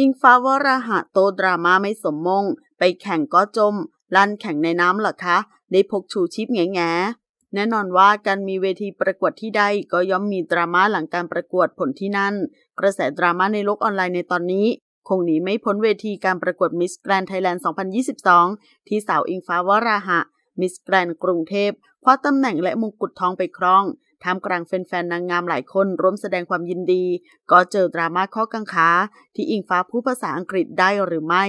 อิงฟ้าวราหะโตดราม่าไม่สมมง ไปแข่งก็จม ลั่นแข่งในน้ำหรอคะ ได้พกชูชีพแง่แง่แน่นอนว่าการมีเวทีประกวดที่ใดก็ย่อมมีดราม่าหลังการประกวดผลที่นั่น กระแสดราม่าในโลกออนไลน์ในตอนนี้ คงหนีไม่พ้นเวทีการประกวดมิสแกรนไทยแลนด์2022 ที่สาวอิงฟ้าวราหะมิสแกรนกรุงเทพคว้าตำแหน่งและมงกุฎทองไปครองท่ามกลางแฟนๆนางงามหลายคนร่วมแสดงความยินดี ก็เจอดราม่าข้อกังขาที่อิงฟ้าผู้ภาษาอังกฤษได้หรือไม่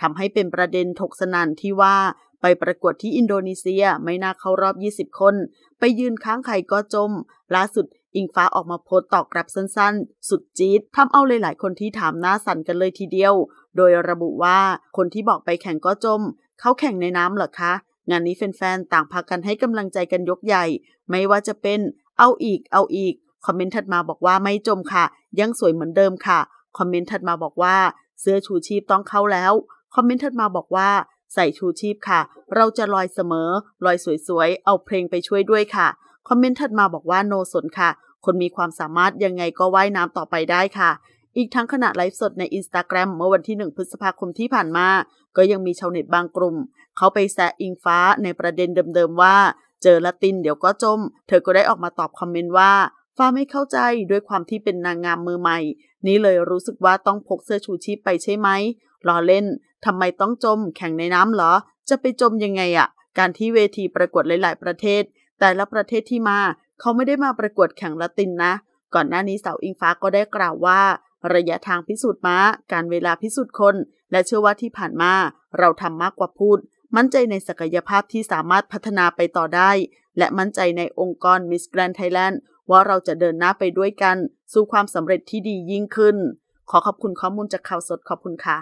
ทำให้เป็นประเด็นถกสนันที่ว่า ไปประกวดที่อินโดนีเซียไม่น่าเข้ารอบ 20 คน ไปยืนค้างไข่ก็จมล่าสุดอิงฟ้าออกมาโพสต์ตอบกลับสั้นๆ สุดจี๊ดทำเอาหลาย ๆ คนที่ถามหน้าสั่นกันเลยทีเดียว โดยระบุว่าคนที่บอกไปแข่งก็จมเขาแข่งในน้ำเหรอคะงานนี้แฟนๆต่างพากันให้กำลังใจกันยกใหญ่ ไม่ว่าจะเป็นเอาอีก เอาอีก คอมเมนต์ถัดมาบอกว่าไม่จมค่ะ ยังสวยเหมือนเดิมค่ะ คอมเมนต์ถัดมาบอกว่า เสื้อชูชีพต้องเข้าแล้ว คอมเมนต์ถัดมาบอกว่าใส่ชูชีพค่ะ เราจะลอยเสมอ ลอยสวยๆ เอาเพลงไปช่วยด้วยค่ะ คอมเมนต์ถัดมาบอกว่าโนสนค่ะ คนมีความสามารถยังไงก็ว่ายน้ำต่อไปได้ค่ะ อีกทั้งขณะไลฟ์สดในอินสตาแกรมเมื่อวันที่1พฤษภาคมที่ผ่านมา ก็ยังมีชาวเน็ตบางกลุ่ม เขาไปแซะอิงฟ้าในประเด็นเดิมๆว่าเจอละตินเดี๋ยวก็จม เธอก็ได้ออกมาตอบคอมเมนต์ว่าฟ้าไม่เข้าใจด้วยความที่เป็นนางงามมือใหม่ นี้เลยรู้สึกว่าต้องพกเสื้อชูชีพไปใช่ไหมล้อเล่นทำไมต้องจมแข่งในน้ำเหรอ จะไปจมยังไงอะการที่เวทีประกวดหลาย ๆ ประเทศ แต่ละประเทศที่มาเขาไม่ได้มาประกวดแข่งละตินนะ ก่อนหน้านี้สาวอิงฟ้าก็ได้กล่าวว่า ระยะทางพิสูจน์ม้าการเวลาพิสูจน์คนและเชื่อว่าที่ผ่านมาเราทำมากกว่าพูดมั่นใจในศักยภาพที่สามารถพัฒนาไปต่อได้ และมั่นใจในองค์กรมิสแกรนไทยแลนด์ว่าเราจะเดินหน้าไปด้วยกันสู่ความสำเร็จที่ดียิ่งขึ้น ขอขอบคุณข้อมูลจากข่าวสดขอบคุณค่ะ